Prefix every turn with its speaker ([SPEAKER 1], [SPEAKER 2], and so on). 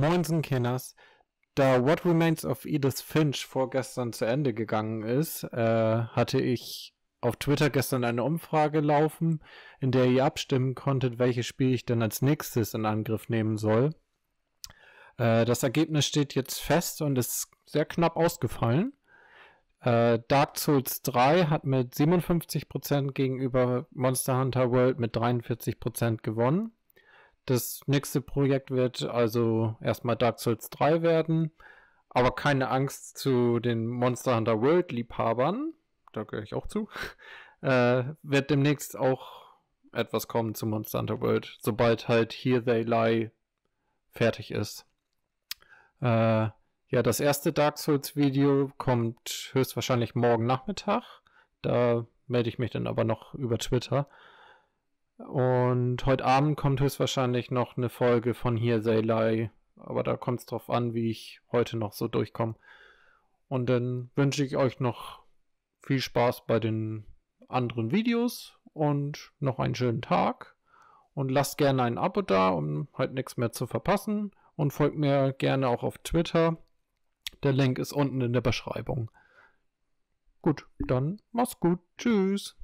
[SPEAKER 1] Moinsen-Kenners, da What Remains of Edith Finch vorgestern zu Ende gegangen ist, äh, hatte ich auf Twitter gestern eine Umfrage laufen, in der ihr abstimmen konntet, welches Spiel ich denn als nächstes in Angriff nehmen soll. Äh, das Ergebnis steht jetzt fest und ist sehr knapp ausgefallen. Äh, Dark Souls 3 hat mit 57% gegenüber Monster Hunter World mit 43% gewonnen. Das nächste Projekt wird also erstmal Dark Souls 3 werden. Aber keine Angst zu den Monster Hunter World Liebhabern. Da gehöre ich auch zu. Äh, wird demnächst auch etwas kommen zu Monster Hunter World, sobald halt Here They Lie fertig ist. Äh, ja, das erste Dark Souls Video kommt höchstwahrscheinlich morgen Nachmittag. Da melde ich mich dann aber noch über Twitter. Und heute Abend kommt höchstwahrscheinlich noch eine Folge von hier Lie. Aber da kommt es drauf an, wie ich heute noch so durchkomme. Und dann wünsche ich euch noch viel Spaß bei den anderen Videos und noch einen schönen Tag. Und lasst gerne ein Abo da, um halt nichts mehr zu verpassen. Und folgt mir gerne auch auf Twitter. Der Link ist unten in der Beschreibung. Gut, dann mach's gut. Tschüss.